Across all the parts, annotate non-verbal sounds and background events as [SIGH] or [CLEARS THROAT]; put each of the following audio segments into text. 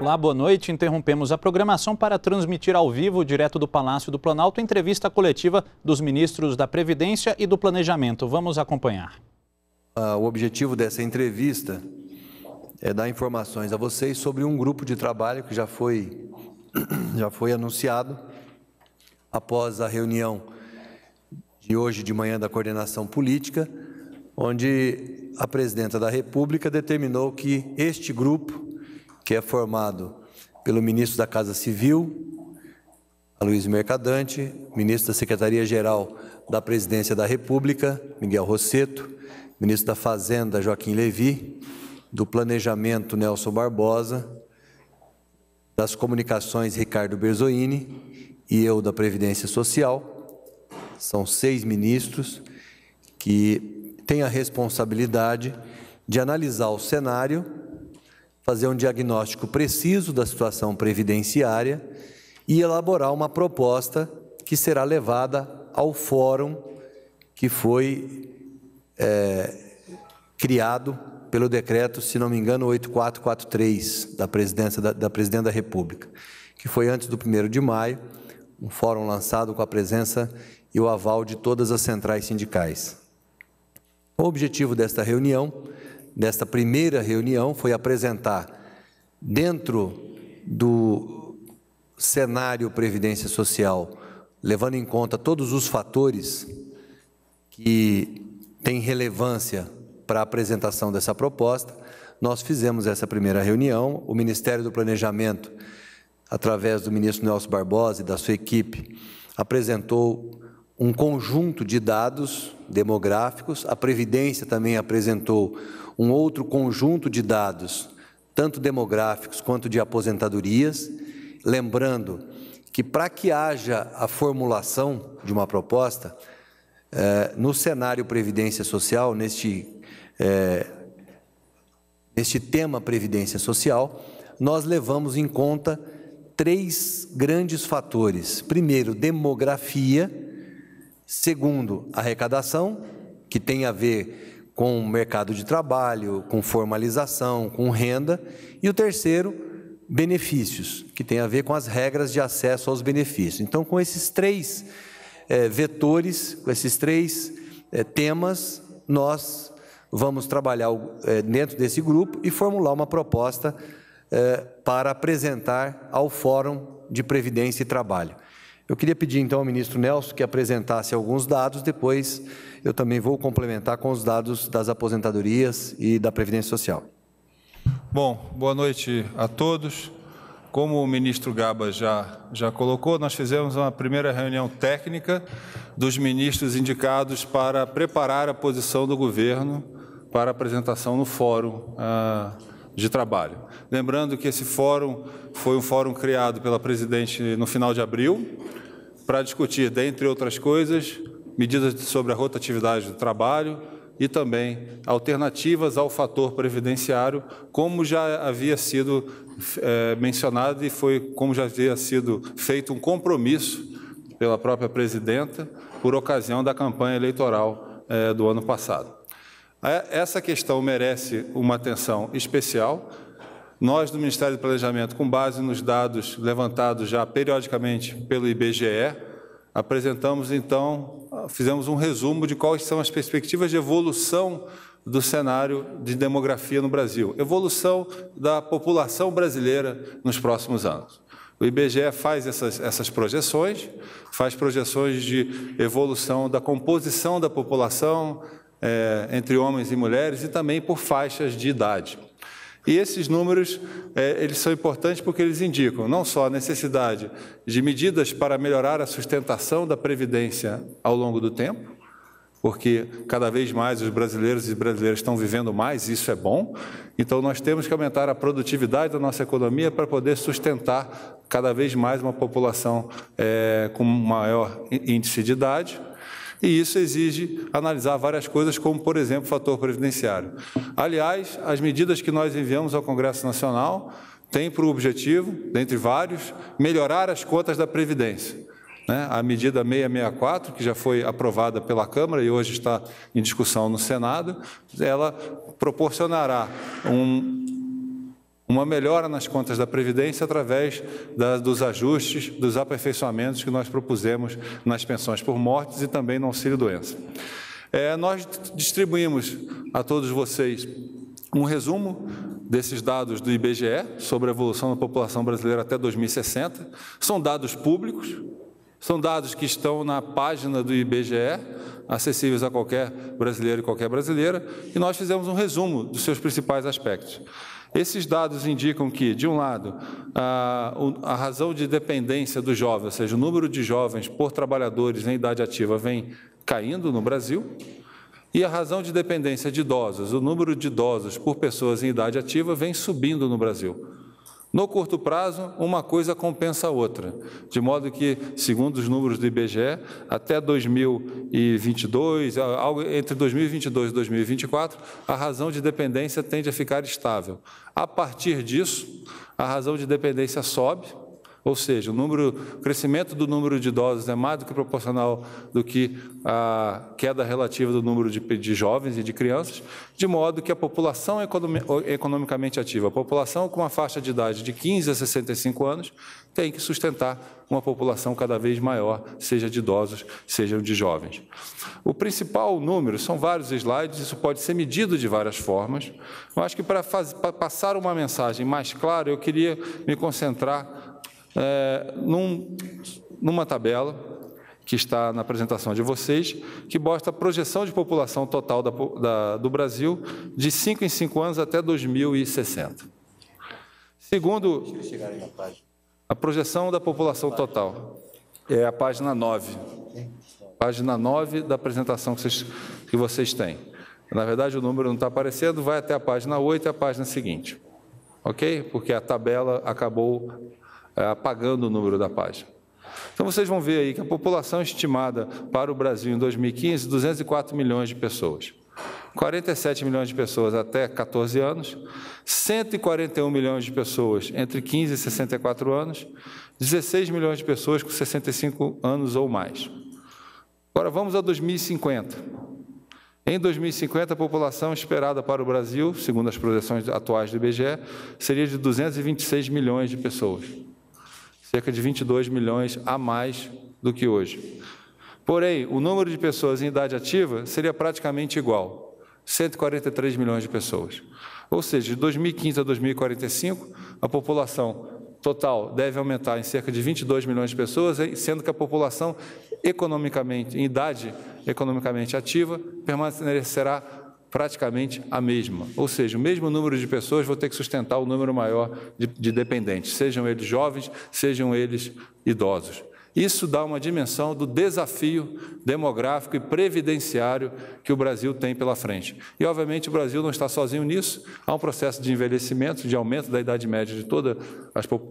Olá, boa noite. Interrompemos a programação para transmitir ao vivo, direto do Palácio do Planalto, entrevista coletiva dos ministros da Previdência e do Planejamento. Vamos acompanhar. Ah, o objetivo dessa entrevista é dar informações a vocês sobre um grupo de trabalho que já foi, [CLEARS THROAT] já foi anunciado após a reunião de hoje de manhã da coordenação política, onde a presidenta da República determinou que este grupo que é formado pelo ministro da Casa Civil, Luiz Mercadante, ministro da Secretaria-Geral da Presidência da República, Miguel Rosseto, ministro da Fazenda, Joaquim Levi, do Planejamento, Nelson Barbosa, das Comunicações, Ricardo Berzoini, e eu da Previdência Social. São seis ministros que têm a responsabilidade de analisar o cenário fazer um diagnóstico preciso da situação previdenciária e elaborar uma proposta que será levada ao fórum que foi é, criado pelo decreto, se não me engano, 8443 da presidência da, da presidente da República, que foi antes do 1 de maio, um fórum lançado com a presença e o aval de todas as centrais sindicais. O objetivo desta reunião desta primeira reunião foi apresentar, dentro do cenário Previdência Social, levando em conta todos os fatores que têm relevância para a apresentação dessa proposta, nós fizemos essa primeira reunião. O Ministério do Planejamento, através do ministro Nelson Barbosa e da sua equipe, apresentou um conjunto de dados demográficos. A Previdência também apresentou um outro conjunto de dados, tanto demográficos quanto de aposentadorias, lembrando que para que haja a formulação de uma proposta, é, no cenário Previdência Social, neste, eh, neste tema Previdência Social, nós levamos em conta três grandes fatores. Primeiro, demografia. Segundo, arrecadação, que tem a ver com mercado de trabalho, com formalização, com renda. E o terceiro, benefícios, que tem a ver com as regras de acesso aos benefícios. Então, com esses três é, vetores, com esses três é, temas, nós vamos trabalhar é, dentro desse grupo e formular uma proposta é, para apresentar ao Fórum de Previdência e Trabalho. Eu queria pedir então ao ministro Nelson que apresentasse alguns dados, depois eu também vou complementar com os dados das aposentadorias e da Previdência Social. Bom, boa noite a todos. Como o ministro Gaba já, já colocou, nós fizemos uma primeira reunião técnica dos ministros indicados para preparar a posição do governo para apresentação no fórum. Ah, de trabalho. Lembrando que esse fórum foi um fórum criado pela presidente no final de abril para discutir, dentre outras coisas, medidas sobre a rotatividade do trabalho e também alternativas ao fator previdenciário, como já havia sido é, mencionado e foi como já havia sido feito um compromisso pela própria presidenta por ocasião da campanha eleitoral é, do ano passado. É, essa questão merece uma atenção especial. Nós, do Ministério do Planejamento, com base nos dados levantados já periodicamente pelo IBGE, apresentamos então, fizemos um resumo de quais são as perspectivas de evolução do cenário de demografia no Brasil, evolução da população brasileira nos próximos anos. O IBGE faz essas, essas, projeções, faz projeções de evolução da composição da população, é, entre homens e mulheres e também por faixas de idade. E esses números é, eles são importantes porque eles indicam não só a necessidade de medidas para melhorar a sustentação da previdência ao longo do tempo, porque cada vez mais os brasileiros e brasileiras estão vivendo mais, isso é bom. Então nós temos que aumentar a produtividade da nossa economia para poder sustentar cada vez mais uma população é, com maior índice de idade e isso exige analisar várias coisas, como, por exemplo, o fator previdenciário. Aliás, as medidas que nós enviamos ao Congresso Nacional têm por objetivo, dentre vários, melhorar as contas da Previdência. Né? A medida 664, que já foi aprovada pela Câmara e hoje está em discussão no Senado, ela proporcionará um uma melhora nas contas da Previdência através da, dos ajustes, dos aperfeiçoamentos que nós propusemos nas pensões por mortes e também no auxílio-doença. É, nós distribuímos a todos vocês um resumo desses dados do IBGE sobre a evolução da população brasileira até 2060. São dados públicos, são dados que estão na página do IBGE, acessíveis a qualquer brasileiro e qualquer brasileira, e nós fizemos um resumo dos seus principais aspectos. Esses dados indicam que, de um lado, a, a, razão de dependência do jovem, ou seja, o número de jovens por trabalhadores em idade ativa, vem caindo no Brasil, e a razão de dependência de idosos, o número de idosos por pessoas em idade ativa, vem subindo no Brasil. No curto prazo, uma coisa compensa a outra, de modo que, segundo os números do IBGE, até 2022, algo entre 2022 e 2024, a razão de dependência tende a ficar estável. A partir disso, a razão de dependência sobe, ou seja, o, número, o crescimento do número de idosos é mais do que proporcional do que a queda relativa do número de, de jovens e de crianças, de modo que a população economicamente ativa, a população com uma faixa de idade de 15 a 65 anos, tem que sustentar uma população cada vez maior, seja de idosos, seja de jovens. O principal número, são vários slides, isso pode ser medido de várias formas, mas acho que para, faz, para passar uma mensagem mais clara, eu queria me concentrar é, num, numa tabela que está na apresentação de vocês, que mostra a projeção de população total da, da, do Brasil de 5 em 5 anos até 2060. Segundo a projeção da população total, é a página 9. Página 9 da apresentação que vocês, que vocês têm. Na verdade, o número não está aparecendo, vai até a página 8 e a página seguinte. Ok? Porque a tabela acabou eh, apagando o número da página. Então vocês vão ver aí que a população estimada para o Brasil em 2015, 204 milhões de pessoas. 47 milhões de pessoas até 14 anos, 141 milhões de pessoas entre 15 e 64 anos, 16 milhões de pessoas com 65 anos ou mais. Agora vamos a 2050. Em 2050, a população esperada para o Brasil, segundo as projeções atuais do IBGE, seria de 226 milhões de pessoas cerca de 22 milhões a mais do que hoje. Porém, o número de pessoas em idade ativa seria praticamente igual, 143 milhões de pessoas. Ou seja, de 2015 a 2045, a população total deve aumentar em cerca de 22 milhões de pessoas, sendo que a população economicamente, em idade economicamente ativa, permanecerá praticamente a mesma. Ou seja, o mesmo número de pessoas vou ter que sustentar o um número maior de, de dependentes, sejam eles jovens, sejam eles idosos. Isso dá uma dimensão do desafio demográfico e previdenciário que o Brasil tem pela frente. E, obviamente, o Brasil não está sozinho nisso. Há um processo de envelhecimento, de aumento da idade média de toda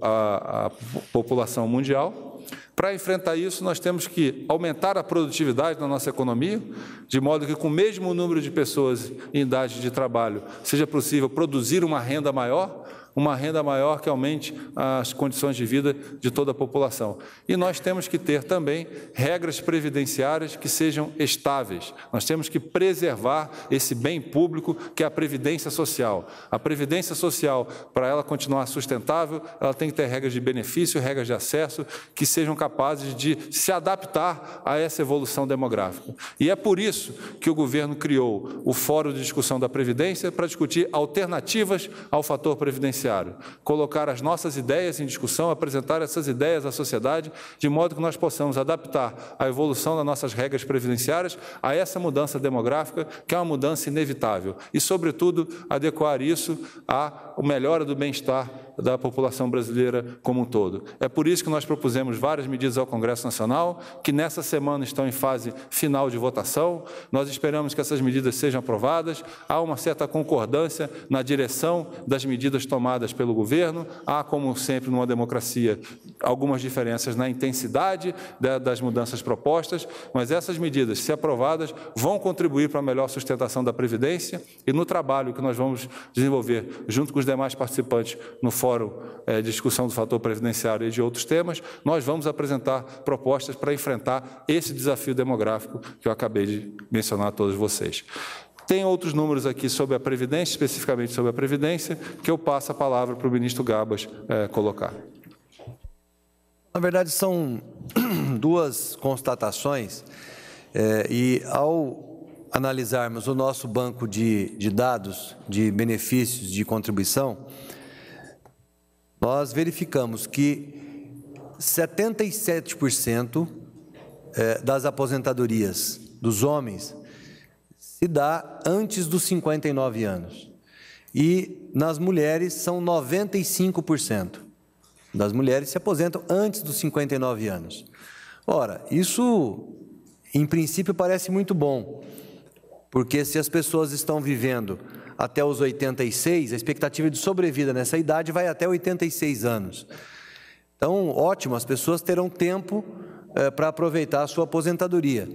a, população mundial. Para enfrentar isso, nós temos que aumentar a produtividade da nossa economia, de modo que, com o mesmo número de pessoas em idade de trabalho, seja possível produzir uma renda maior uma renda maior que aumente as condições de vida de toda a população. E nós temos que ter também regras previdenciárias que sejam estáveis. Nós temos que preservar esse bem público que é a previdência social. A previdência social, para ela continuar sustentável, ela tem que ter regras de benefício, regras de acesso que sejam capazes de se adaptar a essa evolução demográfica. E é por isso que o governo criou o Fórum de Discussão da Previdência para discutir alternativas ao fator previdenciário judiciário, colocar as nossas ideias em discussão, apresentar essas ideias à sociedade, de modo que nós possamos adaptar a evolução das nossas regras previdenciárias a essa mudança demográfica, que é uma mudança inevitável, e, sobretudo, adequar isso à melhora do bem-estar da população brasileira como um todo. É por isso que nós propusemos várias medidas ao Congresso Nacional, que nessa semana estão em fase final de votação. Nós esperamos que essas medidas sejam aprovadas. Há uma certa concordância na direção das medidas tomadas pelo governo. Há, como sempre numa democracia, algumas diferenças na intensidade das mudanças propostas, mas essas medidas, se aprovadas, vão contribuir para a melhor sustentação da Previdência e no trabalho que nós vamos desenvolver junto com os demais participantes no Fórum Fórum é, Discussão do Fator Previdenciário e de outros temas, nós vamos apresentar propostas para enfrentar esse desafio demográfico que eu acabei de mencionar a todos vocês. Tem outros números aqui sobre a Previdência, especificamente sobre a Previdência, que eu passo a palavra para o ministro Gabas é, colocar. Na verdade, são [CLEARS THROAT] duas constatações, é, e ao analisarmos o nosso banco de, de dados de benefícios de contribuição, nós verificamos que 77% é, das aposentadorias dos homens se dá antes dos 59 anos. E nas mulheres são 95% das mulheres se aposentam antes dos 59 anos. Ora, isso em princípio parece muito bom, porque se as pessoas estão vivendo até os 86, a expectativa de sobrevida nessa idade vai até 86 anos. Então, ótimo, as pessoas terão tempo é, eh, para aproveitar a sua aposentadoria.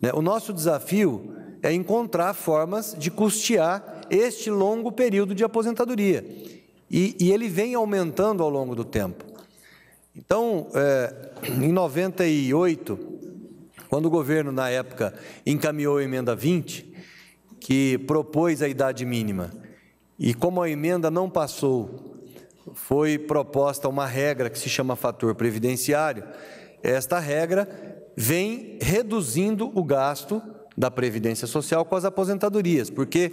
Né? O nosso desafio é encontrar formas de custear este longo período de aposentadoria. E, e ele vem aumentando ao longo do tempo. Então, é, em 98, quando o governo, na época, encaminhou a emenda 20, que propôs a idade mínima. E como a emenda não passou, foi proposta uma regra que se chama fator previdenciário. Esta regra vem reduzindo o gasto da Previdência Social com as aposentadorias, porque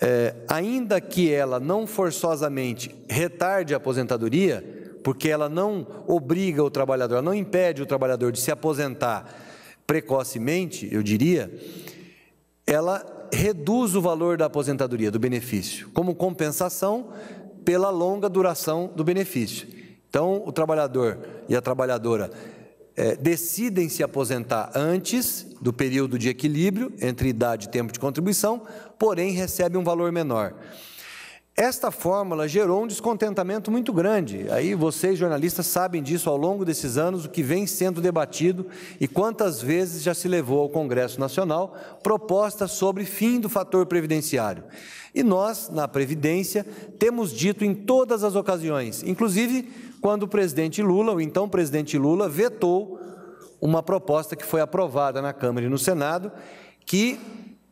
é, ainda que ela não forçosamente retarde a aposentadoria, porque ela não obriga o trabalhador, ela não impede o trabalhador de se aposentar precocemente, eu diria, ela reduz o valor da aposentadoria, do benefício, como compensação pela longa duração do benefício. Então, o trabalhador e a trabalhadora é, decidem se aposentar antes do período de equilíbrio entre idade e tempo de contribuição, porém recebem um valor menor. Esta fórmula gerou um descontentamento muito grande. Aí vocês, jornalistas, sabem disso ao longo desses anos, o que vem sendo debatido e quantas vezes já se levou ao Congresso Nacional proposta sobre fim do fator previdenciário. E nós, na Previdência, temos dito em todas as ocasiões, inclusive quando o presidente Lula, o então presidente Lula, vetou uma proposta que foi aprovada na Câmara e no Senado, que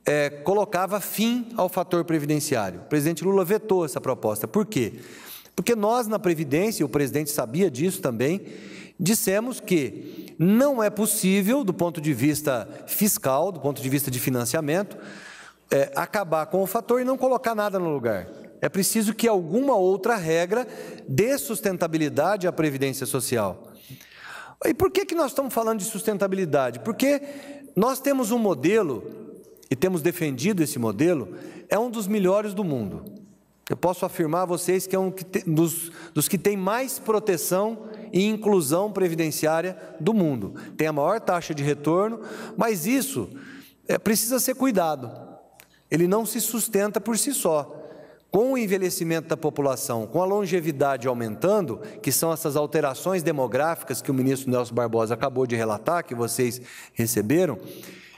é, colocava fim ao fator previdenciário. O presidente Lula vetou essa proposta. Por quê? Porque nós, na Previdência, e o presidente sabia disso também, dissemos que não é possível, do ponto de vista fiscal, do ponto de vista de financiamento, é, acabar com o fator e não colocar nada no lugar. É preciso que alguma outra regra dê sustentabilidade à Previdência Social. E por que, que nós estamos falando de sustentabilidade? Porque nós temos um modelo e temos defendido esse modelo, é um dos melhores do mundo. Eu posso afirmar a vocês que é um dos, dos que tem mais proteção e inclusão previdenciária do mundo. Tem a maior taxa de retorno, mas isso é, precisa ser cuidado. Ele não se sustenta por si só. Com o envelhecimento da população, com a longevidade aumentando, que são essas alterações demográficas que o ministro Nelson Barbosa acabou de relatar, que vocês receberam,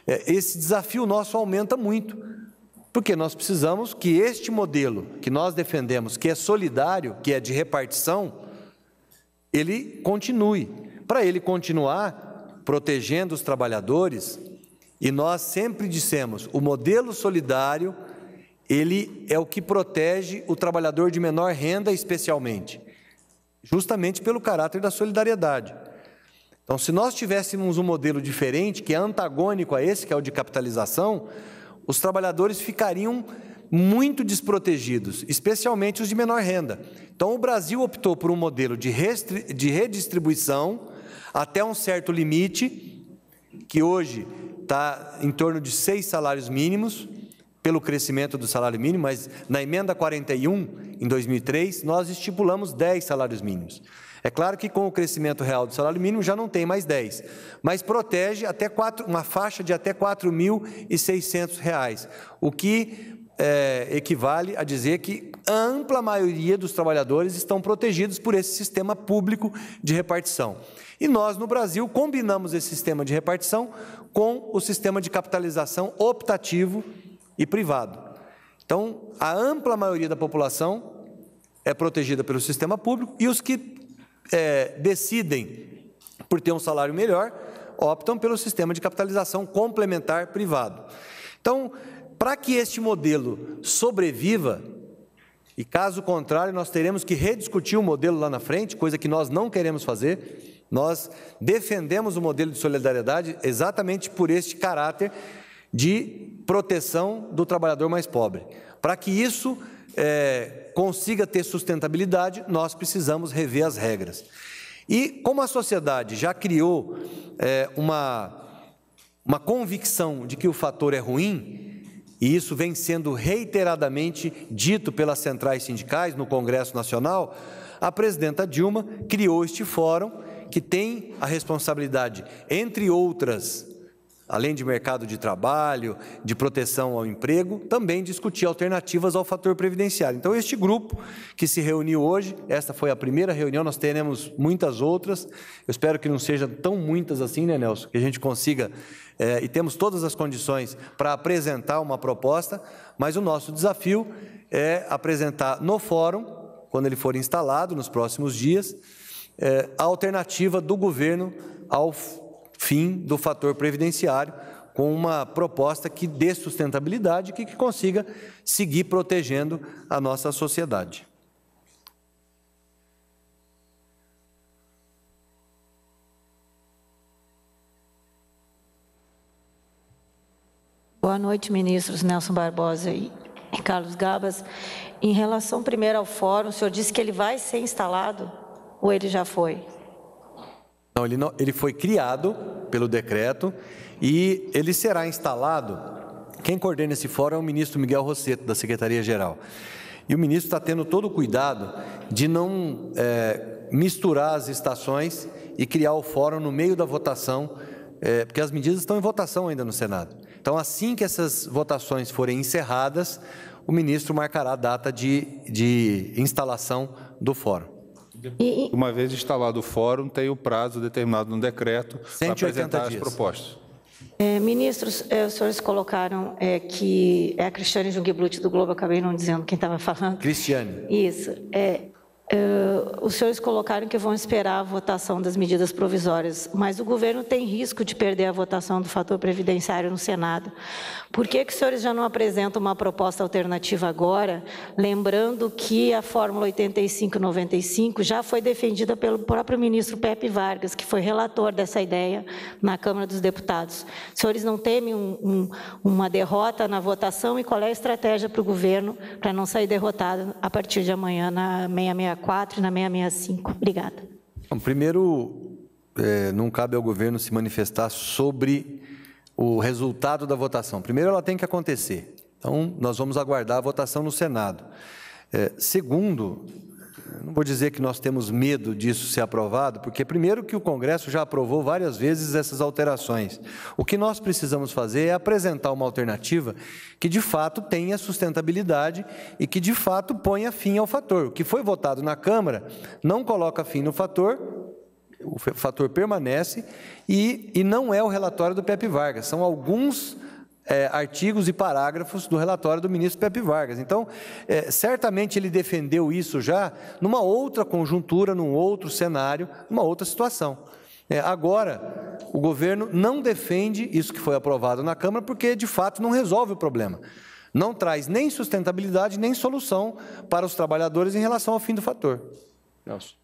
é, esse desafio nosso aumenta muito, porque nós precisamos que este modelo que nós defendemos, que é solidário, que é de repartição, ele continue. Para ele continuar protegendo os trabalhadores, e nós sempre dissemos, o modelo solidário, ele é o que protege o trabalhador de menor renda especialmente, justamente pelo caráter da solidariedade. Então, se nós tivéssemos um modelo diferente, que é antagônico a esse, que é o de capitalização, os trabalhadores ficariam muito desprotegidos, especialmente os de menor renda. Então, o Brasil optou por um modelo de, de redistribuição até um certo limite, que hoje está em torno de seis salários mínimos, pelo crescimento do salário mínimo, mas na emenda 41, em 2003, nós estipulamos 10 salários mínimos. É claro que com o crescimento real do salário mínimo já não tem mais 10, mas protege até quatro, uma faixa de até R$ 4.600, o que é, equivale a dizer que a ampla maioria dos trabalhadores estão protegidos por esse sistema público de repartição. E nós, no Brasil, combinamos esse sistema de repartição com o sistema de capitalização optativo e privado. Então, a ampla maioria da população é protegida pelo sistema público e os que é, decidem por ter um salário melhor, optam pelo sistema de capitalização complementar privado. Então, para que este modelo sobreviva, e caso contrário, nós teremos que rediscutir o modelo lá na frente, coisa que nós não queremos fazer. Nós defendemos o modelo de solidariedade exatamente por este caráter de proteção do trabalhador mais pobre. Para que isso é, consiga ter sustentabilidade, nós precisamos rever as regras. E como a sociedade já criou é, uma, uma convicção de que o fator é ruim, e isso vem sendo reiteradamente dito pelas centrais sindicais no Congresso Nacional, a presidenta Dilma criou este fórum que tem a responsabilidade, entre outras, além de mercado de trabalho, de proteção ao emprego, também discutir alternativas ao fator previdenciário. Então, este grupo que se reuniu hoje, esta foi a primeira reunião, nós teremos muitas outras. Eu espero que não sejam tão muitas assim, né, Nelson? Que a gente consiga, é, e temos todas as condições para apresentar uma proposta, mas o nosso desafio é apresentar no fórum, quando ele for instalado nos próximos dias, é, a alternativa do governo ao fim do fator previdenciário, com uma proposta que dê sustentabilidade e que consiga seguir protegendo a nossa sociedade. Boa noite, ministros Nelson Barbosa e Carlos Gabas. Em relação primeiro ao fórum, o senhor disse que ele vai ser instalado ou ele já foi? Não, ele, não, ele foi criado pelo decreto e ele será instalado. Quem coordena esse fórum é o ministro Miguel Rosseto, da Secretaria-Geral. E o ministro está tendo todo o cuidado de não é, misturar as estações e criar o fórum no meio da votação, é, porque as medidas estão em votação ainda no Senado. Então, assim que essas votações forem encerradas, o ministro marcará a data de, de instalação do fórum. E, uma vez instalado o fórum, tem o prazo determinado no decreto para apresentar dias. as propostas. É, ministros, é, os senhores colocaram é, que é a Cristiane Jungblut do Globo, acabei não dizendo quem estava falando. Cristiane. Isso. É, é, os senhores colocaram que vão esperar a votação das medidas provisórias, mas o governo tem risco de perder a votação do fator previdenciário no Senado, por que, que os senhores já não apresentam uma proposta alternativa agora, lembrando que a Fórmula 8595 já foi defendida pelo próprio ministro Pepe Vargas, que foi relator dessa ideia na Câmara dos Deputados? Os senhores não temem um, um, uma derrota na votação e qual é a estratégia para o governo para não sair derrotado a partir de amanhã na 664 e na 665? Obrigada. Bom, primeiro, é, não cabe ao governo se manifestar sobre o resultado da votação. Primeiro, ela tem que acontecer. Então, nós vamos aguardar a votação no Senado. É, segundo, não vou dizer que nós temos medo disso ser aprovado, porque primeiro que o Congresso já aprovou várias vezes essas alterações. O que nós precisamos fazer é apresentar uma alternativa que de fato tenha sustentabilidade e que de fato ponha fim ao fator. O que foi votado na Câmara não coloca fim no fator, o fator permanece e, e não é o relatório do Pepe Vargas, são alguns é, artigos e parágrafos do relatório do ministro Pepe Vargas. Então, é, certamente ele defendeu isso já numa outra conjuntura, num outro cenário, numa outra situação. É, agora, o governo não defende isso que foi aprovado na Câmara, porque de fato não resolve o problema. Não traz nem sustentabilidade, nem solução para os trabalhadores em relação ao fim do fator. Nelson.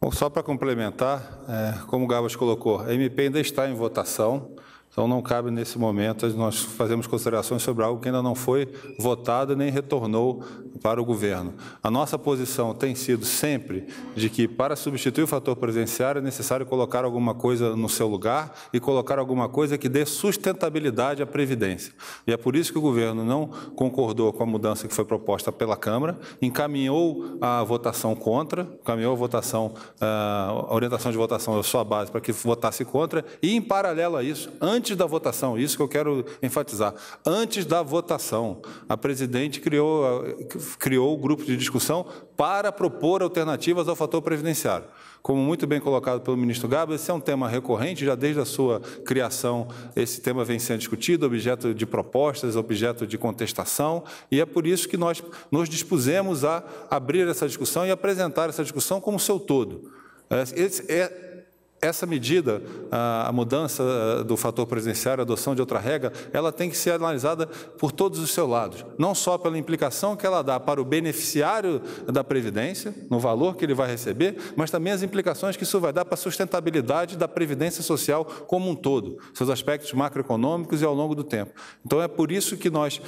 Bom, só para complementar, é, como o Gabas colocou, a MP ainda está em votação. Então, não cabe nesse momento nós fazemos considerações sobre algo que ainda não foi votado nem retornou para o governo. A nossa posição tem sido sempre de que, para substituir o fator presidenciário é necessário colocar alguma coisa no seu lugar e colocar alguma coisa que dê sustentabilidade à Previdência. E é por isso que o governo não concordou com a mudança que foi proposta pela Câmara, encaminhou a votação contra, encaminhou a votação, ah, a orientação de votação, a sua base, para que votasse contra, e, em paralelo a isso, antes antes da votação, isso que eu quero enfatizar. Antes da votação, a presidente criou, criou o grupo de discussão para propor alternativas ao fator previdenciário. Como muito bem colocado pelo ministro Gabo, esse é um tema recorrente, já desde a sua criação, esse tema vem sendo discutido, objeto de propostas, objeto de contestação, e é por isso que nós nos dispusemos a abrir essa discussão e apresentar essa discussão como seu todo. Esse é, essa medida, a mudança do fator previdenciário, a adoção de outra regra, ela tem que ser analisada por todos os seus lados, não só pela implicação que ela dá para o beneficiário da Previdência, no valor que ele vai receber, mas também as implicações que isso vai dar para a sustentabilidade da Previdência Social como um todo, seus aspectos macroeconômicos e ao longo do tempo. Então, é por isso que nós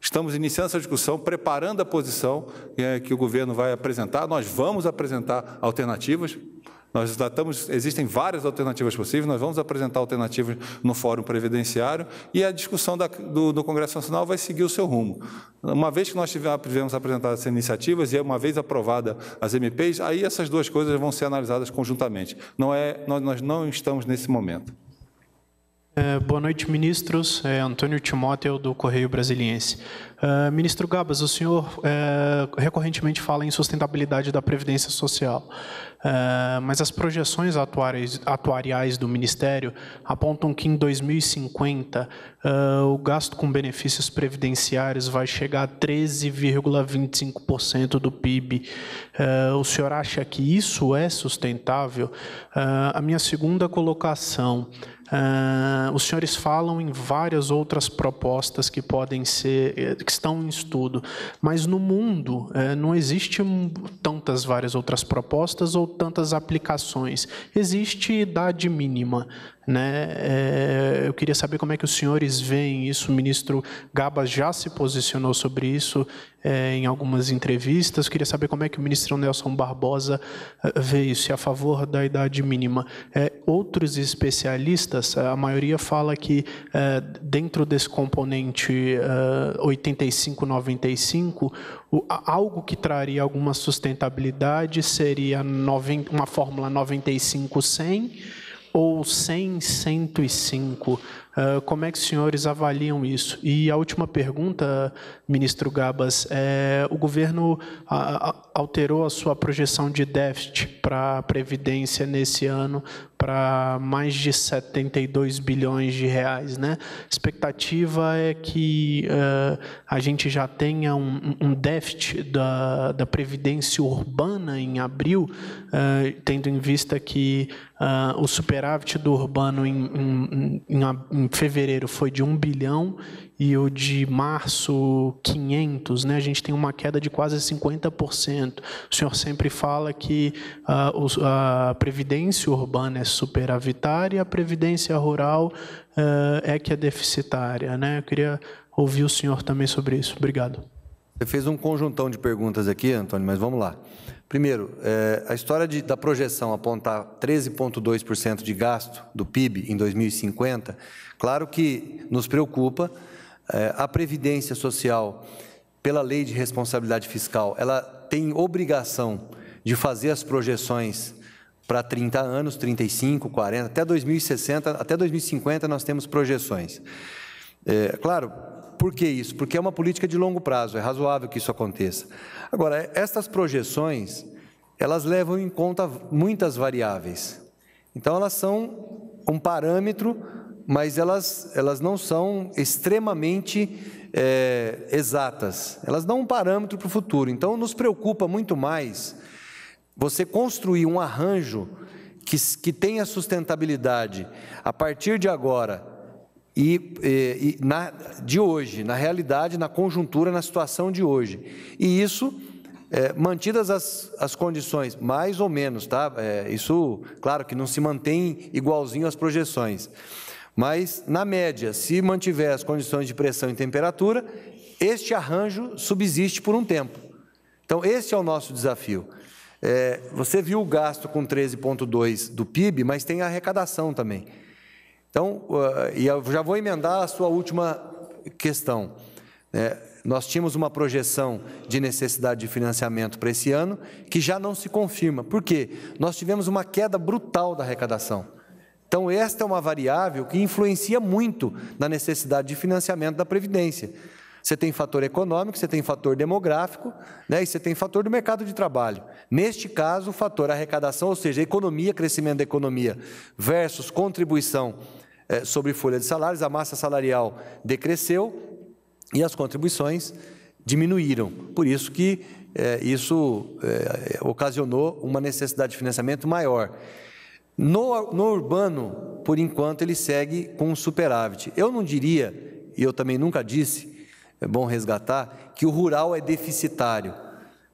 estamos iniciando essa discussão, preparando a posição eh, que o governo vai apresentar. Nós vamos apresentar alternativas nós tratamos, existem várias alternativas possíveis, nós vamos apresentar alternativas no Fórum Previdenciário e a discussão da, do, do, Congresso Nacional vai seguir o seu rumo. Uma vez que nós tivermos apresentado essas iniciativas e é uma vez aprovada as MPs, aí essas duas coisas vão ser analisadas conjuntamente. Não é, nós, nós não estamos nesse momento. É, boa noite, ministros. É Antônio Timóteo, do Correio Brasiliense. Eh, ministro Gabas, o senhor eh, recorrentemente fala em sustentabilidade da Previdência Social, mas as projeções atuariais, atuariais, do Ministério apontam que em 2050 o gasto com benefícios previdenciários vai chegar a 13,25% do PIB. o senhor acha que isso é sustentável? a minha segunda colocação. Uh, os senhores falam em várias outras propostas que podem ser, eh, que estão em estudo, mas no mundo uh, não existe tantas várias outras propostas ou tantas aplicações. Existe idade mínima. Né? É, eu queria saber como é que os senhores veem isso. O ministro Gaba já se posicionou sobre isso é, em algumas entrevistas. Eu queria saber como é que o ministro Nelson Barbosa é, vê isso, é a favor da idade mínima. É, outros especialistas, é, a maioria fala que é, dentro desse componente 85-95, algo que traria alguma sustentabilidade seria uma fórmula 95-100 ou 100, 105? Uh, como é que os senhores avaliam isso? E a última pergunta, ministro Gabas, é, o governo a, a, alterou a sua projeção de déficit para a Previdência nesse ano para mais de 72 bilhões de reais. Né? A expectativa é que uh, a gente já tenha um, um, déficit da, da Previdência Urbana em abril, uh, tendo em vista que uh, o superávit do urbano em, em, em, em fevereiro foi de 1 bilhão e o de março 500, né, a gente tem uma queda de quase 50%. O senhor sempre fala que uh, a previdência urbana é superavitária e a previdência rural uh, é que é deficitária. Né? Eu queria ouvir o senhor também sobre isso. Obrigado. Você fez um conjuntão de perguntas aqui, Antônio, mas vamos lá. Primeiro, é, a história de, da projeção apontar 13,2% de gasto do PIB em 2050, claro que nos preocupa, é, a Previdência Social, pela lei de responsabilidade fiscal, ela tem obrigação de fazer as projeções para 30 anos, 35, 40, até 2060, até 2050 nós temos projeções. É, claro, por que isso? Porque é uma política de longo prazo, é razoável que isso aconteça. Agora, é, estas projeções, elas levam em conta muitas variáveis. Então, elas são um parâmetro mas elas, elas não são extremamente é, exatas, elas dão um parâmetro para o futuro. Então, nos preocupa muito mais você construir um arranjo que, que tenha sustentabilidade a partir de agora e, e, e na, de hoje, na realidade, na conjuntura, na situação de hoje. E isso é, mantidas as, as condições, mais ou menos, tá? É, isso, claro que não se mantém igualzinho às projeções, mas, na média, se mantiver as condições de pressão e temperatura, este arranjo subsiste por um tempo. Então, esse é o nosso desafio. É, você viu o gasto com 13,2% do PIB, mas tem a arrecadação também. Então, uh, e eu já vou emendar a sua última questão. É, nós tínhamos uma projeção de necessidade de financiamento para esse ano que já não se confirma. Por quê? Nós tivemos uma queda brutal da arrecadação. Então, esta é uma variável que influencia muito na necessidade de financiamento da Previdência. Você tem fator econômico, você tem fator demográfico, né, e você tem fator do mercado de trabalho. Neste caso, o fator arrecadação, ou seja, economia, crescimento da economia, versus contribuição é, sobre folha de salários, a massa salarial decresceu e as contribuições diminuíram. Por isso que é, isso é, ocasionou uma necessidade de financiamento maior. No, no urbano, por enquanto, ele segue com um superávit. Eu não diria, e eu também nunca disse, é bom resgatar, que o rural é deficitário.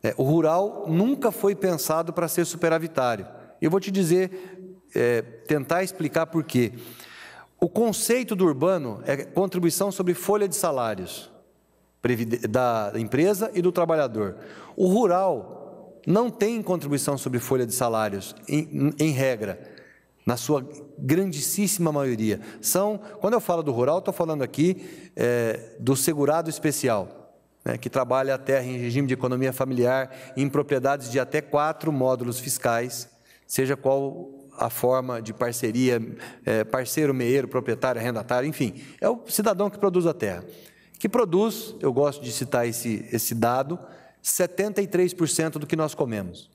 É, o rural nunca foi pensado para ser superavitário. Eu vou te dizer, é, tentar explicar por quê. O conceito do urbano é contribuição sobre folha de salários da empresa e do trabalhador. O rural não tem contribuição sobre folha de salários, em, em regra na sua grandíssima maioria. São, quando eu falo do rural, estou falando aqui é, do segurado especial, né, que trabalha a terra em regime de economia familiar, em propriedades de até quatro módulos fiscais, seja qual a forma de parceria, é, parceiro, meieiro, proprietário, arrendatário, enfim, é o cidadão que produz a terra. Que produz, eu gosto de citar esse, esse dado, 73% do que nós comemos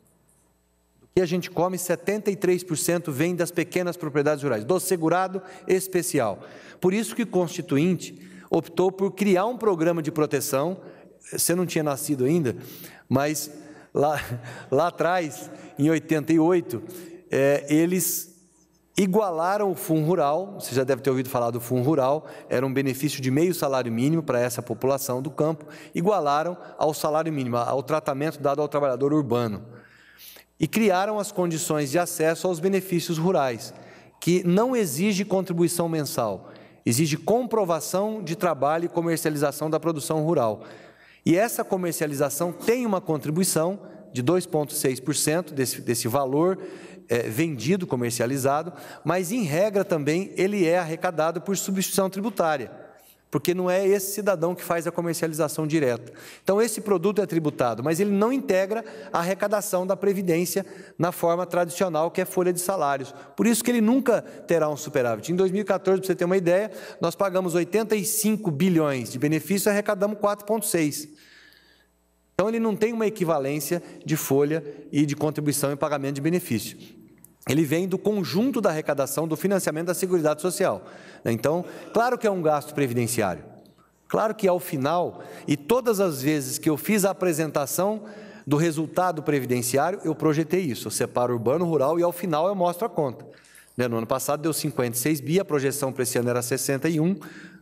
que a gente come, 73% vem das pequenas propriedades rurais, do segurado especial. Por isso que o Constituinte optou por criar um programa de proteção. Você não tinha nascido ainda, mas lá, [LAUGHS] lá atrás, em 88, é, eles igualaram o fundo rural, você já deve ter ouvido falar do fundo rural, era um benefício de meio salário mínimo para essa população do campo, igualaram ao salário mínimo, ao tratamento dado ao trabalhador urbano e criaram as condições de acesso aos benefícios rurais, que não exige contribuição mensal, exige comprovação de trabalho e comercialização da produção rural. E essa comercialização tem uma contribuição de 2,6% desse, desse valor é, vendido, comercializado, mas, em regra, também ele é arrecadado por substituição tributária porque não é esse cidadão que faz a comercialização direta. Então, esse produto é tributado, mas ele não integra a arrecadação da Previdência na forma tradicional, que é folha de salários. Por isso que ele nunca terá um superávit. Em 2014, para você ter uma ideia, nós pagamos 85 bilhões de benefício e arrecadamos 4,6 então, ele não tem uma equivalência de folha e de contribuição e pagamento de benefício ele vem do conjunto da arrecadação do financiamento da Seguridade Social. Né? Então, claro que é um gasto previdenciário. Claro que ao é final, e todas as vezes que eu fiz a apresentação do resultado previdenciário, eu projetei isso. Eu separo urbano, rural e ao final eu mostro a conta. Né? No ano passado deu 56 bi, a projeção para esse ano era 61,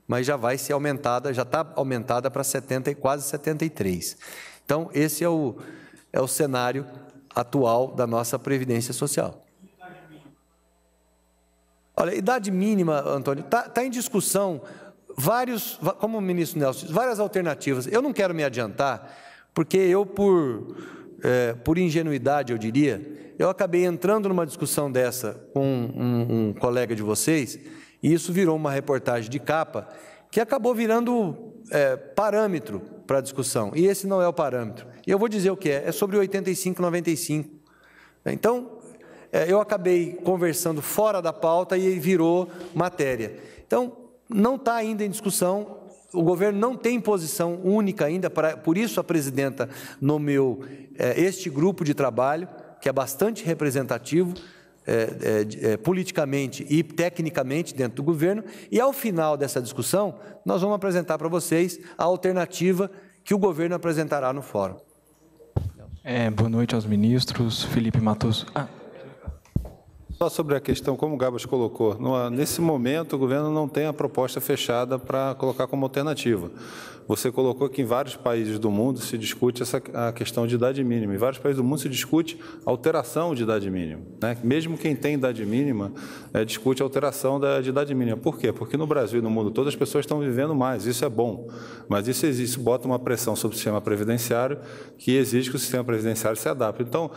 mas já vai ser aumentada, já está aumentada para 70 e quase 73. Então, esse é o, é o cenário atual da nossa Previdência Social. Olha, idade mínima, Antônio, está tá em discussão vários, como o ministro Nelson disse, várias alternativas. Eu não quero me adiantar, porque eu, por, é, por ingenuidade, eu diria, eu acabei entrando numa discussão dessa com um, um colega de vocês, e isso virou uma reportagem de capa, que acabou virando é, parâmetro para a discussão, e esse não é o parâmetro. E eu vou dizer o que é, é sobre 85, 95. Então, é, eu acabei conversando fora da pauta e virou matéria. Então, não está ainda em discussão, o governo não tem posição única ainda, pra, por isso a presidenta nomeou é, este grupo de trabalho, que é bastante representativo é, é, é politicamente e tecnicamente dentro do governo, e ao final dessa discussão, nós vamos apresentar para vocês a alternativa que o governo apresentará no fórum. É, boa noite aos ministros. Felipe Matos. Ah. Só sobre a questão, como o Gabas colocou, no, nesse momento o governo não tem a proposta fechada para colocar como alternativa. Você colocou que em vários países do mundo se discute essa, a questão de idade mínima. Em vários países do mundo se discute alteração de idade mínima. Né? Mesmo quem tem idade mínima é, discute alteração da, de idade mínima. Por quê? Porque no Brasil e no mundo todo as pessoas estão vivendo mais. Isso é bom. Mas isso, isso bota uma pressão sobre o sistema previdenciário que exige que o sistema previdenciário se adapte. Então,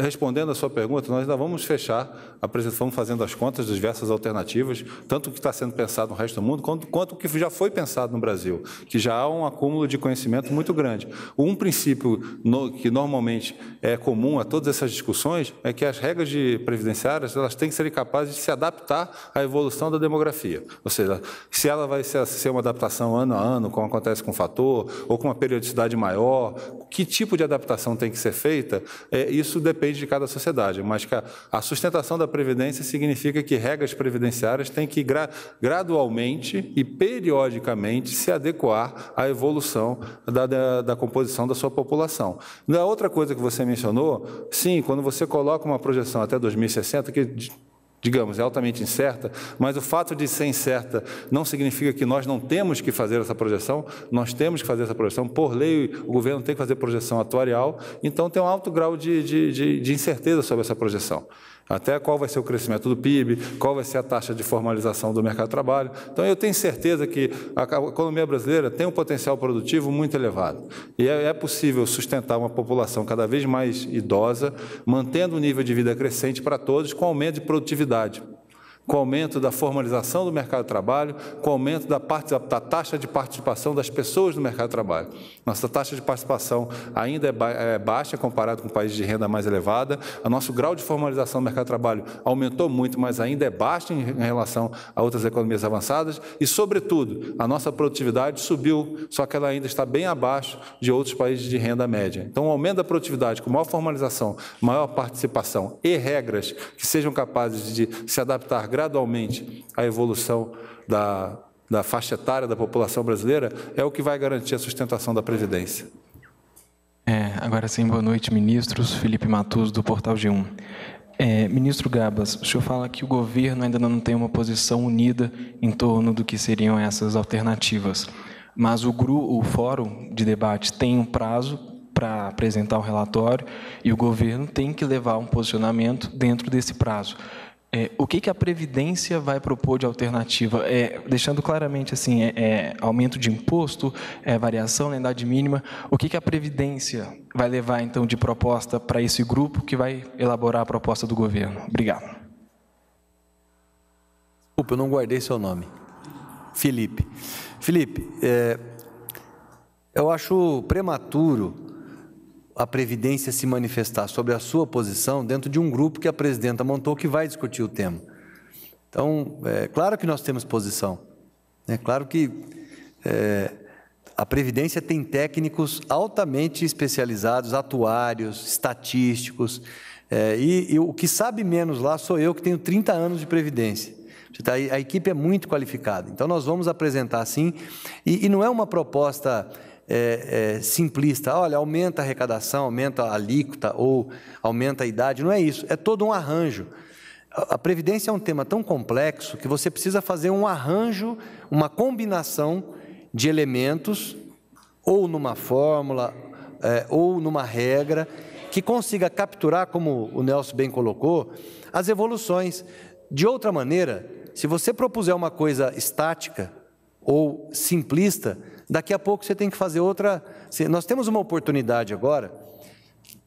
respondendo a sua pergunta, nós ainda vamos fechar, apresentamos fazendo as contas das diversas alternativas, tanto o que está sendo pensado no resto do mundo, quanto, quanto o que já foi pensado no Brasil, que já há um acúmulo de conhecimento muito grande. Um princípio no, que normalmente é comum a todas essas discussões é que as regras de previdenciárias elas têm que ser capazes de se adaptar à evolução da demografia. Ou seja, se ela vai ser, ser uma adaptação ano a ano, como acontece com o fator, ou com uma periodicidade maior, que tipo de adaptação tem que ser feita, é, isso depende de cada sociedade, mas que a, sustentação da Previdência significa que regras previdenciárias têm que gra, gradualmente e periodicamente se adequar à evolução da, da, da composição da sua população. Da é outra coisa que você mencionou, sim, quando você coloca uma projeção até 2060, que digamos, é altamente incerta, mas o fato de ser incerta não significa que nós não temos que fazer essa projeção, nós temos que fazer essa projeção, por lei o governo tem que fazer projeção atuarial, então tem um alto grau de, de, de, de incerteza sobre essa projeção. Até qual vai ser o crescimento do PIB, qual vai ser a taxa de formalização do mercado de trabalho. Então, eu tenho certeza que a economia brasileira tem um potencial produtivo muito elevado. E é, é possível sustentar uma população cada vez mais idosa, mantendo um nível de vida crescente para todos, com aumento de produtividade com o aumento da formalização do mercado de trabalho, com o aumento da, parte, da taxa de participação das pessoas no mercado de trabalho. Nossa taxa de participação ainda é, ba é baixa comparado com países de renda mais elevada, o nosso grau de formalização do mercado de trabalho aumentou muito, mas ainda é baixo em, em relação a outras economias avançadas e, sobretudo, a nossa produtividade subiu, só que ela ainda está bem abaixo de outros países de renda média. Então, o aumento da produtividade com maior formalização, maior participação e regras que sejam capazes de se adaptar gradualmente a evolução da, da faixa etária da população brasileira é o que vai garantir a sustentação da Previdência. É, agora sim, boa noite, ministros. Felipe Matuz do Portal G1. É, ministro Gabas, o senhor fala que o governo ainda não tem uma posição unida em torno do que seriam essas alternativas, mas o, GRU, o Fórum de Debate tem um prazo para apresentar o relatório e o governo tem que levar um posicionamento dentro desse prazo. É, o que, que a Previdência vai propor de alternativa? É, deixando claramente assim, é, é, aumento de imposto, é, variação na né, idade mínima, o que, que a Previdência vai levar então de proposta para esse grupo que vai elaborar a proposta do governo? Obrigado. Desculpa, eu não guardei seu nome. Felipe. Felipe, é, eu acho prematuro a Previdência se manifestar sobre a sua posição dentro de um grupo que a presidenta montou que vai discutir o tema. Então, é claro que nós temos posição. É claro que é, a Previdência tem técnicos altamente especializados, atuários, estatísticos, é, e, e, o que sabe menos lá sou eu, que tenho 30 anos de Previdência. Tá a equipe é muito qualificada. Então, nós vamos apresentar sim, e, e não é uma proposta é, é, simplista, olha, aumenta a arrecadação, aumenta a alíquota ou aumenta a idade. Não é isso, é todo um arranjo. A, previdência é um tema tão complexo que você precisa fazer um arranjo, uma combinação de elementos, ou numa fórmula, é, ou numa regra, que consiga capturar, como o Nelson bem colocou, as evoluções. De outra maneira, se você propuser uma coisa estática ou simplista, Daqui a pouco você tem que fazer outra. Nós temos uma oportunidade agora,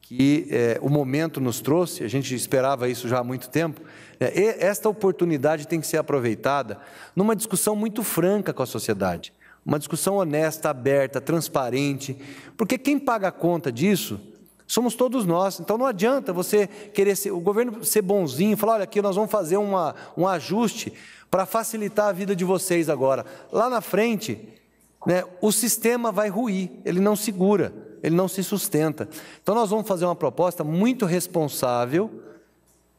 que é, o momento nos trouxe, a gente esperava isso já há muito tempo. É, esta oportunidade tem que ser aproveitada numa discussão muito franca com a sociedade, uma discussão honesta, aberta, transparente, porque quem paga a conta disso Somos todos nós. Então não adianta você querer ser, o governo ser bonzinho, falar, olha, aqui nós vamos fazer uma, um ajuste para facilitar a vida de vocês agora. Lá na frente, né, o sistema vai ruir, ele não segura, ele não se sustenta. Então, nós vamos fazer uma proposta muito responsável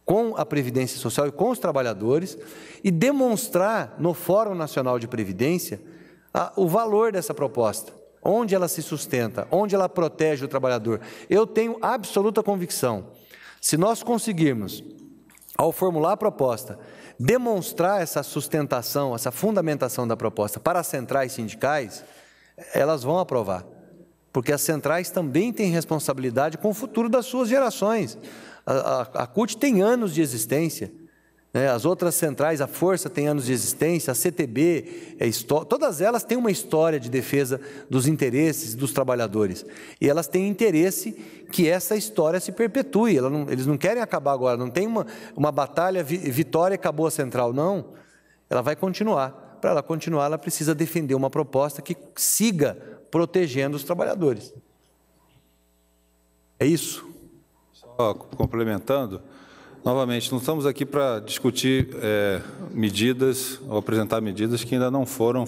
com a Previdência Social e com os trabalhadores e demonstrar no Fórum Nacional de Previdência a, o valor dessa proposta, onde ela se sustenta, onde ela protege o trabalhador. Eu tenho absoluta convicção, se nós conseguirmos, ao formular a proposta, demonstrar essa sustentação, essa fundamentação da proposta para as centrais sindicais, elas vão aprovar. Porque as centrais também têm responsabilidade com o futuro das suas gerações. A, a, a CUT tem anos de existência. Né? As outras centrais, a Força tem anos de existência, a CTB, é todas elas têm uma história de defesa dos interesses dos trabalhadores. E elas têm interesse que essa história se perpetue. Não, eles não querem acabar agora, não tem uma, uma batalha, vitória, acabou a central, não. Ela vai continuar. Para ela continuar, ela precisa defender uma proposta que siga protegendo os trabalhadores. É isso? Só complementando, Novamente, não estamos aqui para discutir é, medidas ou apresentar medidas que ainda não foram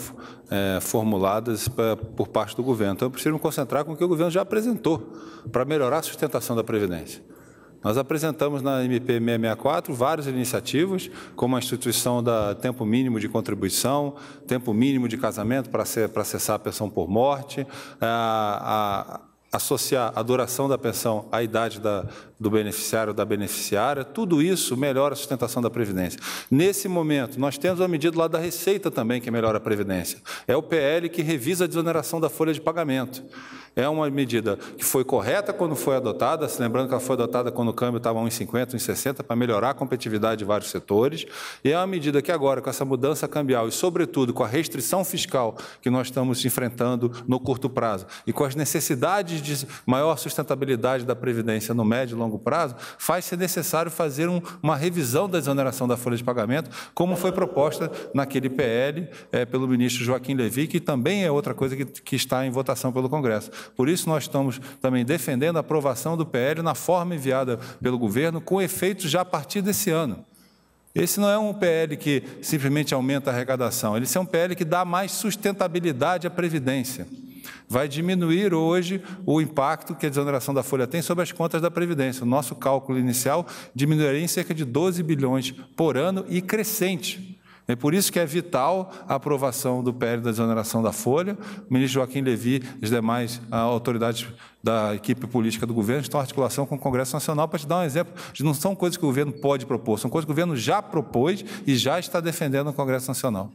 é, formuladas pra, por parte do governo. Então, eu preciso me concentrar com o que o governo já apresentou para melhorar a sustentação da Previdência. Nós apresentamos na MP 664 várias iniciativas, como a instituição da tempo mínimo de contribuição, tempo mínimo de casamento para acessar a pensão por morte, a, a associar a duração da pensão à idade da, do beneficiário ou da beneficiária, tudo isso melhora a sustentação da Previdência. Nesse momento, nós temos uma medida lá da Receita também que melhora a Previdência. É o PL que revisa a desoneração da folha de pagamento. É uma medida que foi correta quando foi adotada, se lembrando que ela foi adotada quando o câmbio estava 1,50, 1,60, para melhorar a competitividade de vários setores, e é uma medida que agora, com essa mudança cambial e, sobretudo, com a restrição fiscal que nós estamos enfrentando no curto prazo e com as necessidades de maior sustentabilidade da Previdência no médio e longo prazo, faz ser necessário fazer um, uma revisão da exoneração da folha de pagamento, como foi proposta naquele PL é, eh, pelo ministro Joaquim Levi, que também é outra coisa que, que está em votação pelo Congresso. Por isso, nós estamos também defendendo a aprovação do PL na forma enviada pelo governo, com efeitos já a partir desse ano. Esse não é um PL que simplesmente aumenta a arrecadação, ele é um PL que dá mais sustentabilidade à Previdência. Vai diminuir hoje o impacto que a desoneração da folha tem sobre as contas da Previdência. O nosso cálculo inicial diminuiria em cerca de 12 bilhões por ano e crescente. É por isso que é vital a aprovação do PL da desoneração da Folha. O ministro Joaquim Levi e as demais ah, autoridades da equipe política do governo estão em articulação com o Congresso Nacional para te dar um exemplo de não são coisas que o governo pode propor, são coisas que o governo já propôs e já está defendendo no Congresso Nacional.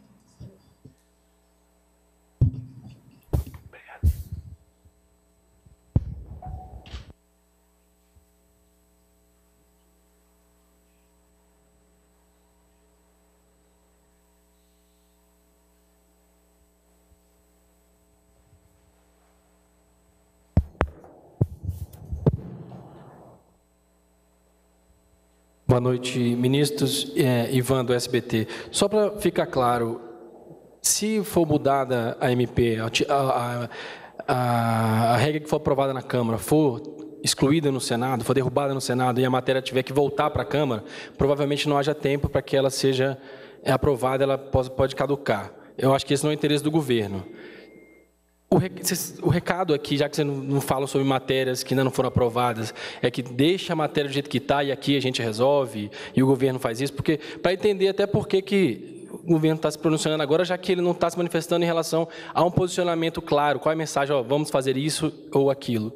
Boa noite, ministros. É, Ivan, do SBT. Só para ficar claro, se for mudada a MP, a, a, a regra que for aprovada na Câmara for excluída no Senado, for derrubada no Senado e a matéria tiver que voltar para a Câmara, provavelmente não haja tempo para que ela seja eh, aprovada, ela pode, pode caducar. Eu acho que esse não é o interesse do governo o recado aqui, já que você não fala sobre matérias que ainda não foram aprovadas, é que deixa a matéria do jeito que está e aqui a gente resolve e o governo faz isso, porque para entender até por que, que o governo está se pronunciando agora, já que ele não está se manifestando em relação a um posicionamento claro, qual é a mensagem, ó, vamos fazer isso ou aquilo.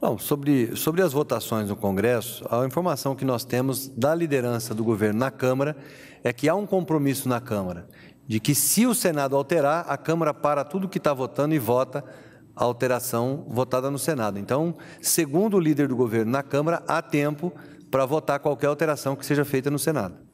Não, sobre, sobre as votações no Congresso, a informação que nós temos da liderança do governo na Câmara é que há um compromisso na Câmara de que se o Senado alterar, a Câmara para tudo que está votando e vota a alteração votada no Senado. Então, segundo o líder do governo na Câmara, há tempo para votar qualquer alteração que seja feita no Senado.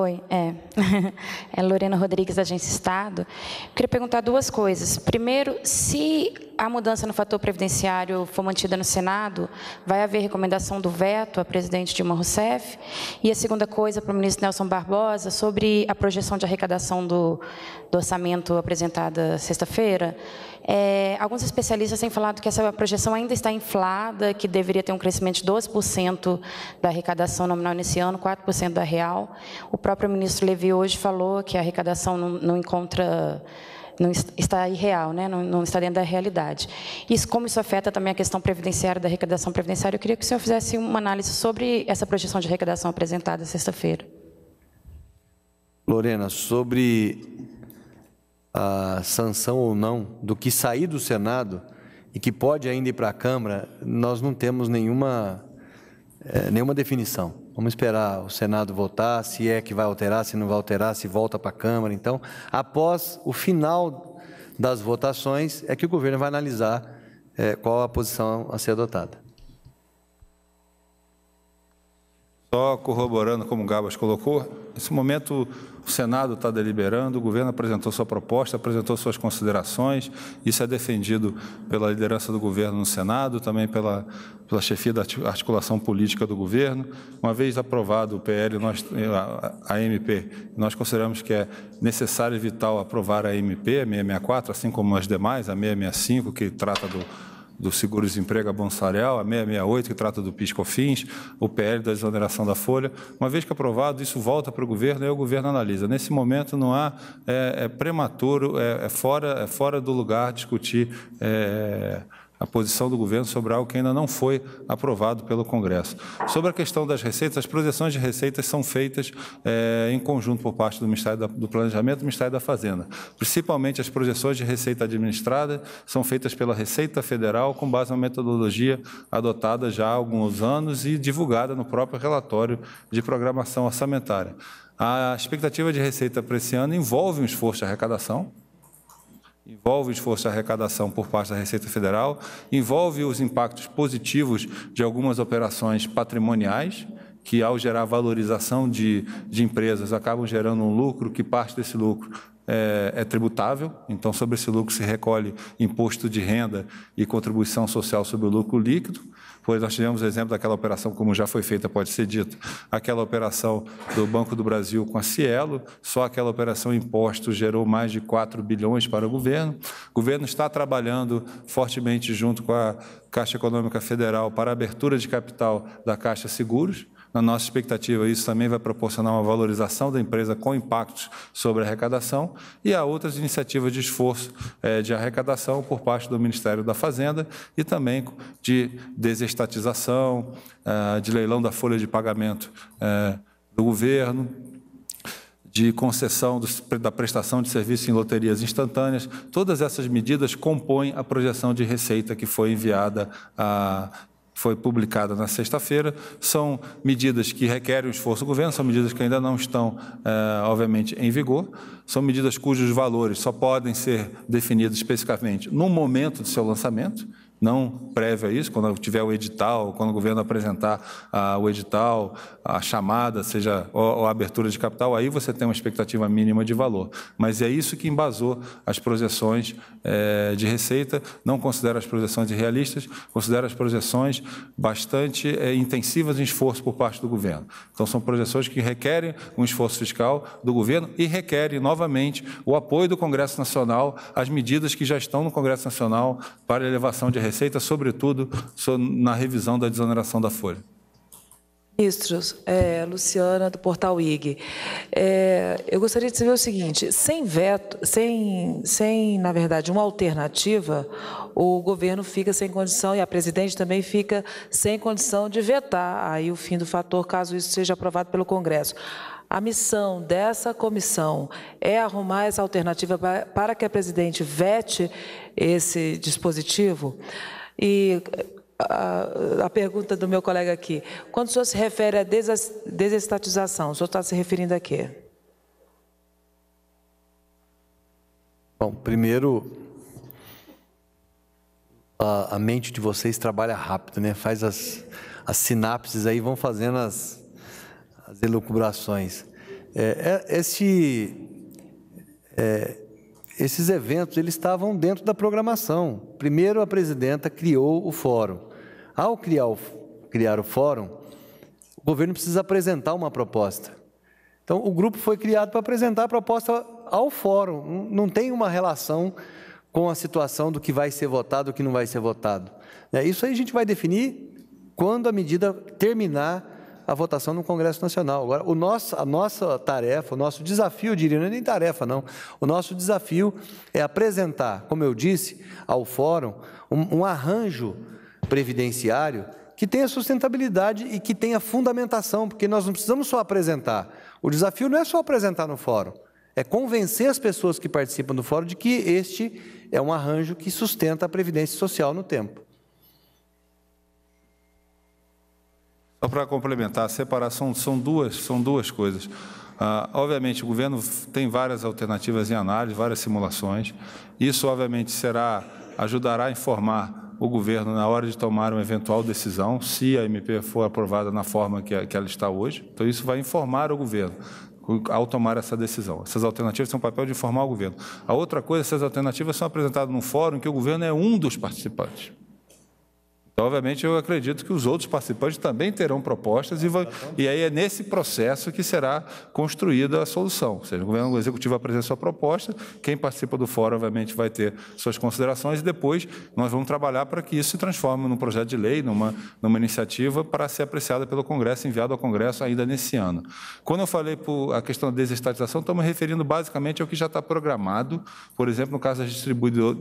Foi, é. [LAUGHS] É Lorena Rodrigues, Agência Estado. queria perguntar duas coisas. Primeiro, se a mudança no fator previdenciário for mantida no Senado, vai haver recomendação do veto à presidente Dilma Rousseff? E a segunda coisa, para o ministro Nelson Barbosa, sobre a projeção de arrecadação do, do orçamento apresentada sexta-feira. É, alguns especialistas têm falado que essa projeção ainda está inflada, que deveria ter um crescimento de 12% da arrecadação nominal nesse ano, 4% da real. O próprio ministro Levi hoje falou que a arrecadação não, não encontra não está irreal, né? Não, não, está dentro da realidade. Isso, como isso afeta também a questão previdenciária, da arrecadação previdenciária, eu queria que o senhor fizesse uma análise sobre essa projeção de arrecadação apresentada sexta-feira. Lorena, sobre a sanção ou não do que sair do Senado e que pode ainda ir para a Câmara, nós não temos nenhuma, é, nenhuma definição. Vamos esperar o Senado votar, se é que vai alterar, se não vai alterar, se volta para a Câmara. Então, após o final das votações, é que o governo vai analisar é, qual a posição a ser adotada. Só corroborando como o Gabas colocou, nesse momento o Senado está deliberando, o governo apresentou sua proposta, apresentou suas considerações, isso é defendido pela liderança do governo no Senado, também pela, pela chefia da articulação política do governo. Uma vez aprovado o PL, nós, a MP, nós consideramos que é necessário e vital aprovar a MP, a 664, assim como as demais, a 665, que trata do do Seguro-Desemprego Abonsalarial, a 668, que trata do PIS-COFINS, o PL da exoneração da folha. Uma vez que é aprovado, isso volta para o governo e o governo analisa. Nesse momento não há, é, é prematuro, é, é, fora, é fora do lugar discutir... É, a posição do governo sobre algo que ainda não foi aprovado pelo Congresso. Sobre a questão das receitas, as projeções de receitas são feitas é, em conjunto por parte do Ministério da, do Planejamento e do Ministério da Fazenda. Principalmente as projeções de receita administrada são feitas pela Receita Federal com base na metodologia adotada já há alguns anos e divulgada no próprio relatório de programação orçamentária. A expectativa de receita para esse ano envolve um esforço de arrecadação, envolve o esforço de arrecadação por parte da Receita Federal, envolve os impactos positivos de algumas operações patrimoniais, que ao gerar valorização de, de empresas acabam gerando um lucro, que parte desse lucro é, é, tributável, então sobre esse lucro se recolhe imposto de renda e contribuição social sobre o lucro líquido. Pois nós tivemos o exemplo daquela operação, como já foi feita, pode ser dito, aquela operação do Banco do Brasil com a Cielo, só aquela operação imposto gerou mais de 4 bilhões para o governo. O governo está trabalhando fortemente junto com a Caixa Econômica Federal para a abertura de capital da Caixa Seguros. Na nossa expectativa, isso também vai proporcionar uma valorização da empresa com impactos sobre a arrecadação e há outras iniciativas de esforço eh, de arrecadação por parte do Ministério da Fazenda e também de desestatização, eh, de leilão da folha de pagamento eh, do governo, de concessão da prestação de serviço em loterias instantâneas, todas essas medidas compõem a projeção de receita que foi enviada à foi publicada na sexta-feira, são medidas que requerem o esforço do governo, são medidas que ainda não estão, eh, obviamente, em vigor, são medidas cujos valores só podem ser definidos especificamente no momento do seu lançamento, não prévio a isso, quando tiver o edital, quando o governo apresentar ah, o edital, a chamada, seja ou, a abertura de capital, aí você tem uma expectativa mínima de valor. Mas é isso que embasou as projeções eh, de receita, não considera as projeções irrealistas, considera as projeções bastante eh, intensivas em esforço por parte do governo. Então, são projeções que requerem um esforço fiscal do governo e requerem, novamente, o apoio do Congresso Nacional às medidas que já estão no Congresso Nacional para elevação de receita. Receita, sobretudo na revisão da desoneração da folha. Ministros, é, Luciana, do Portal IG. É, eu gostaria de saber o seguinte: sem veto, sem, sem, na verdade, uma alternativa, o governo fica sem condição e a presidente também fica sem condição de vetar aí o fim do fator, caso isso seja aprovado pelo Congresso. A missão dessa comissão é arrumar essa alternativa para que a presidente vete esse dispositivo? E a, a, pergunta do meu colega aqui, quando o senhor se refere à desestatização, o senhor está se referindo a quê? Bom, primeiro, a, a mente de vocês trabalha rápido, né? Faz as, as sinapses aí, vão fazendo as, as elucubrações. É, é, esse, é, esses eventos eles estavam dentro da programação. Primeiro, a presidenta criou o fórum. Ao criar o, criar o fórum, o governo precisa apresentar uma proposta. Então, o grupo foi criado para apresentar a proposta ao fórum. Não tem uma relação com a situação do que vai ser votado, o que não vai ser votado. É, isso aí a gente vai definir quando a medida terminar a votação no Congresso Nacional. Agora, o nosso, a nossa tarefa, o nosso desafio, diria, não é nem tarefa, não, o nosso desafio é apresentar, como eu disse, ao Fórum, um, um arranjo previdenciário que tenha sustentabilidade e que tenha fundamentação, porque nós não precisamos só apresentar. O desafio não é só apresentar no Fórum, é convencer as pessoas que participam do Fórum de que este é um arranjo que sustenta a Previdência Social no tempo. Só para complementar, a separação são duas, são duas coisas. Ah, obviamente, o governo tem várias alternativas em análise, várias simulações. Isso, obviamente, será ajudará a informar o governo na hora de tomar uma eventual decisão, se a MP for aprovada na forma que, que ela está hoje. Então, isso vai informar o governo ao tomar essa decisão. Essas alternativas têm papel de informar o governo. A outra coisa, essas alternativas são apresentadas num fórum que o governo é um dos participantes. Então, obviamente, eu acredito que os outros participantes também terão propostas e, vai, e aí é nesse processo que será construída a solução. Ou seja, o governo executivo apresenta sua proposta, quem participa do fórum, obviamente, vai ter suas considerações e depois nós vamos trabalhar para que isso se transforme num projeto de lei, numa, numa iniciativa para ser apreciada pelo Congresso, enviado ao Congresso ainda nesse ano. Quando eu falei por a questão da desestatização, estamos referindo basicamente ao que já está programado, por exemplo, no caso das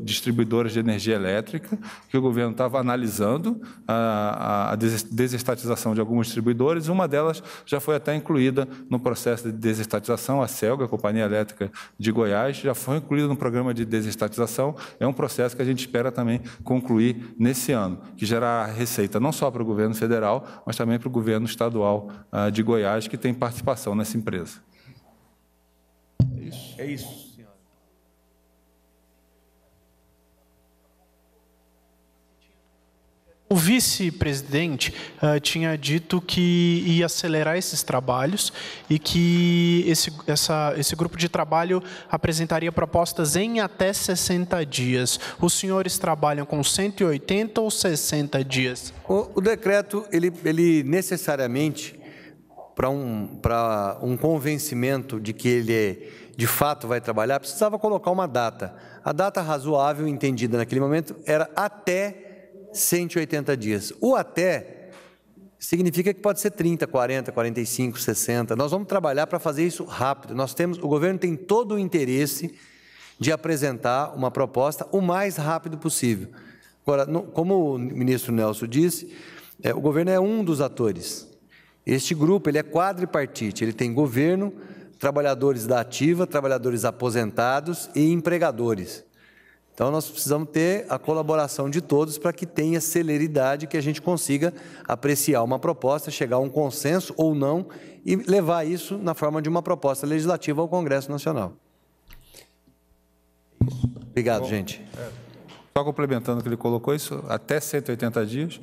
distribuidoras de energia elétrica, que o governo estava analisando a, a desestatização de alguns distribuidores, Uma delas já foi até incluída no processo de desestatização, a CELGA, a Companhia Elétrica de Goiás, já foi incluída no programa de desestatização. É um processo que a gente espera também concluir nesse ano, que gerará receita não só para o governo federal, mas também para o governo estadual ah, de Goiás, que tem participação nessa empresa. É isso. É isso. O vice-presidente uh, tinha dito que ia acelerar esses trabalhos e que esse, essa, esse grupo de trabalho apresentaria propostas em até 60 dias. Os senhores trabalham com 180 ou 60 dias? O, o decreto, ele, ele necessariamente, para um, um convencimento de que ele de fato vai trabalhar, precisava colocar uma data. A data razoável entendida naquele momento era até 180 dias. O até significa que pode ser 30, 40, 45, 60. Nós vamos trabalhar para fazer isso rápido. Nós temos, o governo tem todo o interesse de apresentar uma proposta o mais rápido possível. Agora, como o ministro Nelson disse, é, o governo é um dos atores. Este grupo ele é quadripartite, ele tem governo, trabalhadores da ativa, trabalhadores aposentados e empregadores. Então, nós precisamos ter a colaboração de todos para que tenha celeridade, que a gente consiga apreciar uma proposta, chegar a um consenso ou não e levar isso na forma de uma proposta legislativa ao Congresso Nacional. Obrigado, Bom, gente. É, só complementando o que ele colocou, isso até 180 dias,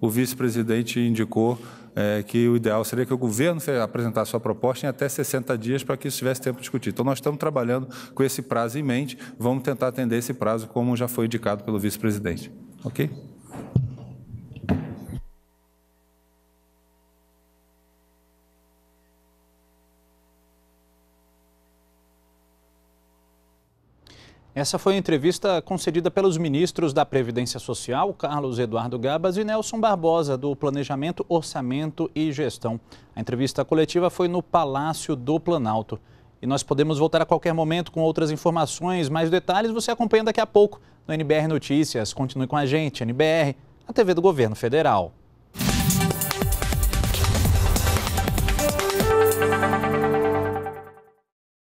o vice-presidente indicou é, que o ideal seria que o governo apresentasse sua proposta em até 60 dias para que isso tivesse tempo de discutir. Então, nós estamos trabalhando com esse prazo em mente, vamos tentar atender esse prazo como já foi indicado pelo vice-presidente. Ok? Essa foi a entrevista concedida pelos ministros da Previdência Social, Carlos Eduardo Gabas e Nelson Barbosa, do Planejamento, Orçamento e Gestão. A entrevista coletiva foi no Palácio do Planalto. E nós podemos voltar a qualquer momento com outras informações. Mais detalhes você acompanha daqui a pouco no NBR Notícias. Continue com a gente, NBR, a TV do Governo Federal.